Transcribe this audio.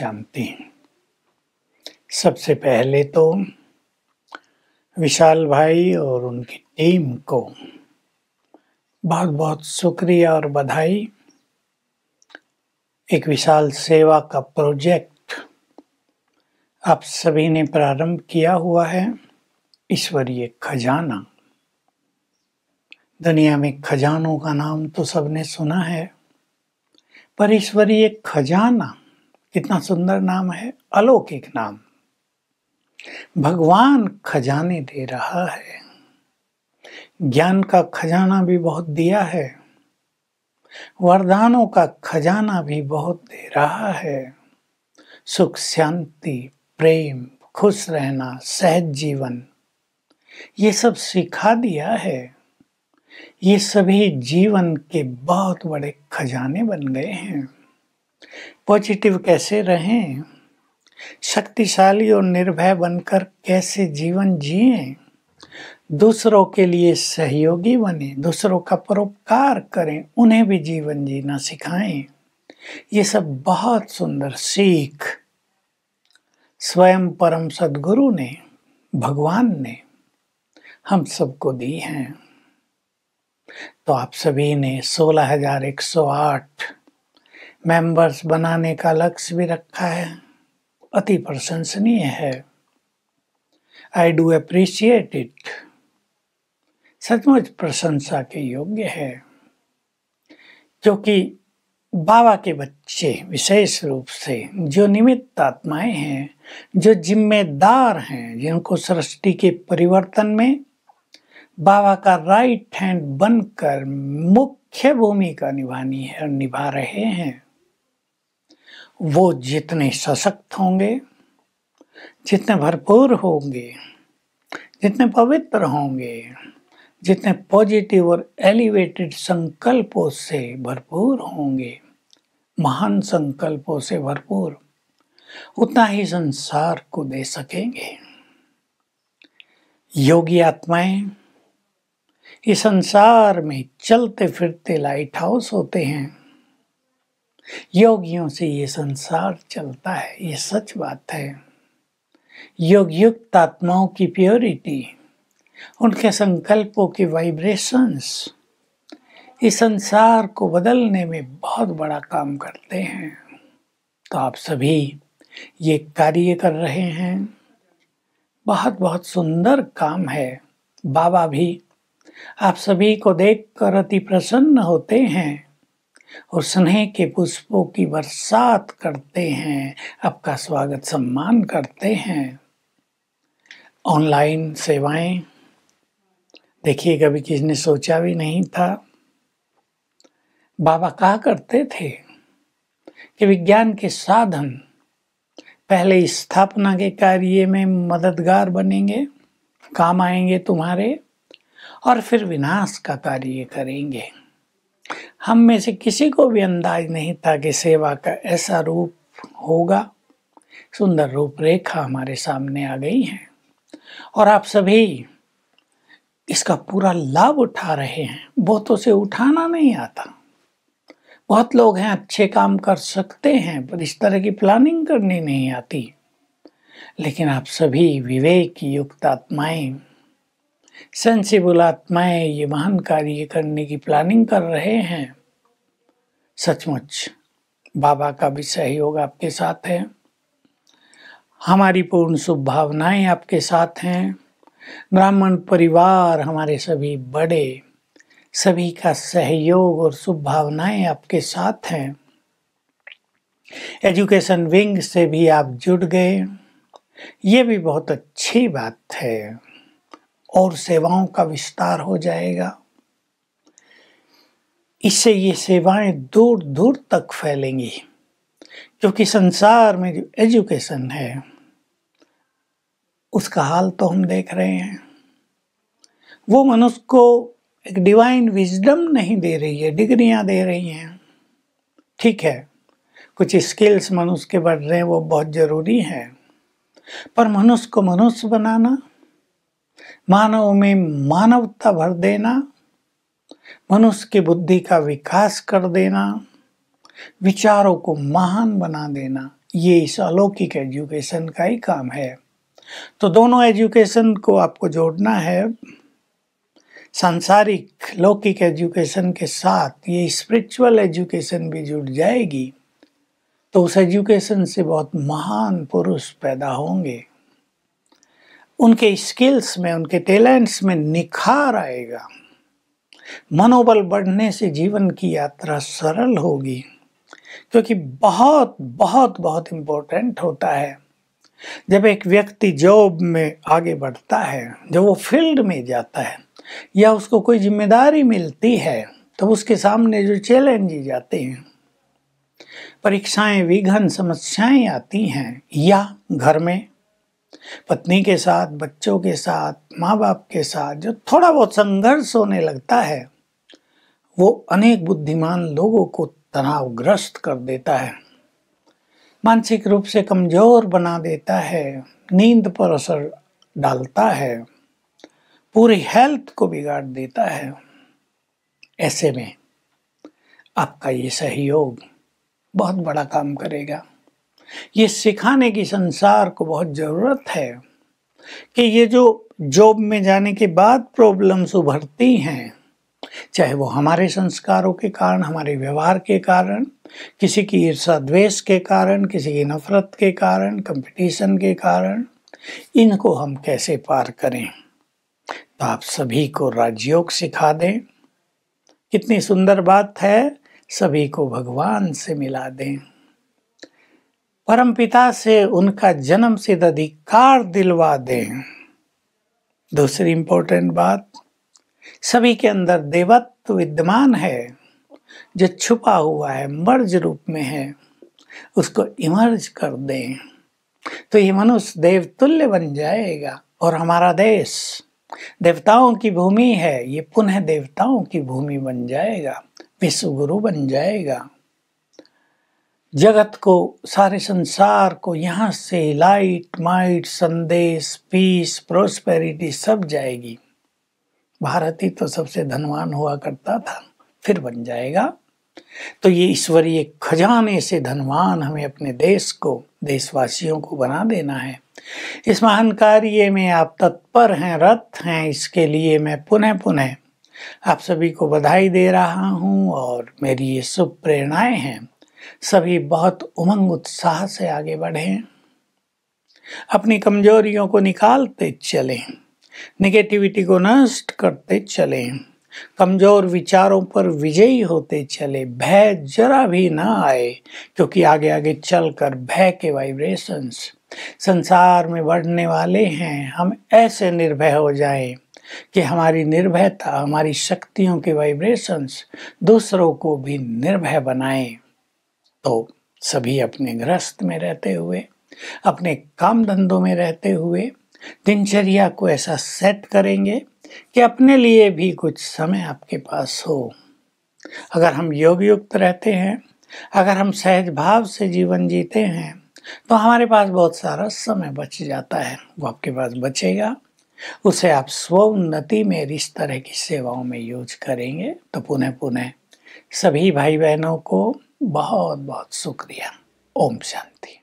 शांति सबसे पहले तो विशाल भाई और उनकी टीम को बहुत बहुत शुक्रिया और बधाई एक विशाल सेवा का प्रोजेक्ट आप सभी ने प्रारंभ किया हुआ है ईश्वरीय खजाना दुनिया में खजानों का नाम तो सबने सुना है पर ईश्वरीय खजाना कितना सुंदर नाम है अलौकिक नाम भगवान खजाने दे रहा है ज्ञान का खजाना भी बहुत दिया है वरदानों का खजाना भी बहुत दे रहा है सुख शांति प्रेम खुश रहना सहज जीवन ये सब सिखा दिया है ये सभी जीवन के बहुत बड़े खजाने बन गए हैं पॉजिटिव कैसे रहें शक्तिशाली और निर्भय बनकर कैसे जीवन जिए दूसरों के लिए सहयोगी बने दूसरों का परोपकार करें उन्हें भी जीवन जीना सिखाएं ये सब बहुत सुंदर सीख स्वयं परम सदगुरु ने भगवान ने हम सबको दी हैं तो आप सभी ने सोलह हजार एक सौ आठ मेंबर्स बनाने का लक्ष्य भी रखा है अति प्रशंसनीय है आई डू अप्रिशिएट इट सचमुच प्रशंसा के योग्य है क्योंकि बाबा के बच्चे विशेष रूप से जो निमित्त आत्माएं हैं जो जिम्मेदार हैं जिनको सृष्टि के परिवर्तन में बाबा का राइट हैंड बनकर मुख्य भूमिका निभानी है और निभा रहे हैं वो जितने सशक्त होंगे जितने भरपूर होंगे जितने पवित्र होंगे जितने पॉजिटिव और एलिवेटेड संकल्पों से भरपूर होंगे महान संकल्पों से भरपूर उतना ही संसार को दे सकेंगे योगी आत्माएं इस संसार में चलते फिरते लाइट हाउस होते हैं योगियों से ये संसार चलता है ये सच बात है योग युक्त आत्माओं की प्योरिटी उनके संकल्पों की वाइब्रेशंस इस संसार को बदलने में बहुत बड़ा काम करते हैं तो आप सभी ये कार्य कर रहे हैं बहुत बहुत सुंदर काम है बाबा भी आप सभी को देखकर अति प्रसन्न होते हैं और स्नेह के पुष्पों की बरसात करते हैं आपका स्वागत सम्मान करते हैं ऑनलाइन सेवाएं देखिए कभी किसी ने सोचा भी नहीं था बाबा कहा करते थे कि विज्ञान के साधन पहले स्थापना के कार्य में मददगार बनेंगे काम आएंगे तुम्हारे और फिर विनाश का कार्य करेंगे हम में से किसी को भी अंदाज नहीं था कि सेवा का ऐसा रूप होगा सुंदर रूपरेखा हमारे सामने आ गई है और आप सभी इसका पूरा लाभ उठा रहे हैं बहुतों से उठाना नहीं आता बहुत लोग हैं अच्छे काम कर सकते हैं पर इस तरह की प्लानिंग करनी नहीं आती लेकिन आप सभी विवेक युक्त आत्माएं सेंसिबल आत्माएं ये महान कार्य करने की प्लानिंग कर रहे हैं सचमुच बाबा का भी सहयोग आपके साथ है हमारी पूर्ण शुभ भावनाएं आपके साथ हैं ब्राह्मण परिवार हमारे सभी बड़े सभी का सहयोग और शुभ भावनाएं आपके साथ हैं एजुकेशन विंग से भी आप जुड़ गए ये भी बहुत अच्छी बात है और सेवाओं का विस्तार हो जाएगा इससे ये सेवाएं दूर दूर तक फैलेंगी क्योंकि संसार में जो एजुकेशन है उसका हाल तो हम देख रहे हैं वो मनुष्य को एक डिवाइन विजडम नहीं दे रही है डिग्रियां दे रही हैं ठीक है कुछ स्किल्स मनुष्य के बढ़ रहे हैं वो बहुत ज़रूरी है पर मनुष्य को मनुष्य बनाना मानव में मानवता भर देना मनुष्य की बुद्धि का विकास कर देना विचारों को महान बना देना ये इस अलौकिक एजुकेशन का ही काम है तो दोनों एजुकेशन को आपको जोड़ना है सांसारिक लौकिक एजुकेशन के साथ ये स्पिरिचुअल एजुकेशन भी जुड़ जाएगी तो उस एजुकेशन से बहुत महान पुरुष पैदा होंगे उनके स्किल्स में उनके टैलेंट्स में निखार आएगा मनोबल बढ़ने से जीवन की यात्रा सरल होगी क्योंकि बहुत बहुत बहुत इम्पोर्टेंट होता है जब एक व्यक्ति जॉब में आगे बढ़ता है जब वो फील्ड में जाता है या उसको कोई जिम्मेदारी मिलती है तो उसके सामने जो चैलेंजेज आते हैं परीक्षाएं विघन समस्याएं आती हैं या घर में पत्नी के साथ बच्चों के साथ माँ बाप के साथ जो थोड़ा बहुत संघर्ष होने लगता है वो अनेक बुद्धिमान लोगों को तनावग्रस्त कर देता है मानसिक रूप से कमजोर बना देता है नींद पर असर डालता है पूरी हेल्थ को बिगाड़ देता है ऐसे में आपका ये सहयोग बहुत बड़ा काम करेगा ये सिखाने की संसार को बहुत ज़रूरत है कि ये जो जॉब में जाने के बाद प्रॉब्लम्स उभरती हैं चाहे वो हमारे संस्कारों के कारण हमारे व्यवहार के कारण किसी की ईर्षा द्वेष के कारण किसी की नफरत के कारण कंपटीशन के कारण इनको हम कैसे पार करें तो आप सभी को राजयोग सिखा दें कितनी सुंदर बात है सभी को भगवान से मिला दें परमपिता से उनका जन्म सिद्ध अधिकार दिलवा दें दूसरी इंपॉर्टेंट बात सभी के अंदर देवत्व विद्यमान है जो छुपा हुआ है मर्ज रूप में है उसको इमर्ज कर दें तो ये मनुष्य देवतुल्य बन जाएगा और हमारा देश देवताओं की भूमि है ये पुनः देवताओं की भूमि बन जाएगा विश्व गुरु बन जाएगा जगत को सारे संसार को यहाँ से लाइट माइट संदेश पीस प्रोस्पेरिटी सब जाएगी भारत ही तो सबसे धनवान हुआ करता था फिर बन जाएगा तो ये ईश्वरीय खजाने से धनवान हमें अपने देश को देशवासियों को बना देना है इस महान कार्य में आप तत्पर हैं रत हैं इसके लिए मैं पुनः पुनः आप सभी को बधाई दे रहा हूँ और मेरी ये शुभ प्रेरणाएँ हैं सभी बहुत उमंग उत्साह से आगे बढ़ें अपनी कमजोरियों को निकालते चलें निगेटिविटी को नष्ट करते चलें कमजोर विचारों पर विजयी होते चले भय जरा भी ना आए क्योंकि आगे आगे चलकर भय के वाइब्रेशंस संसार में बढ़ने वाले हैं हम ऐसे निर्भय हो जाएं कि हमारी निर्भयता हमारी शक्तियों के वाइब्रेशंस दूसरों को भी निर्भय बनाएं तो सभी अपने गृहस्थ में रहते हुए अपने काम धंधों में रहते हुए दिनचर्या को ऐसा सेट करेंगे कि अपने लिए भी कुछ समय आपके पास हो अगर हम योग युक्त रहते हैं अगर हम सहज भाव से जीवन जीते हैं तो हमारे पास बहुत सारा समय बच जाता है वो आपके पास बचेगा उसे आप स्व उन्नति में इस तरह की सेवाओं में यूज करेंगे तो पुनः पुनः सभी भाई बहनों को बहुत बहुत शुक्रिया ओम शांति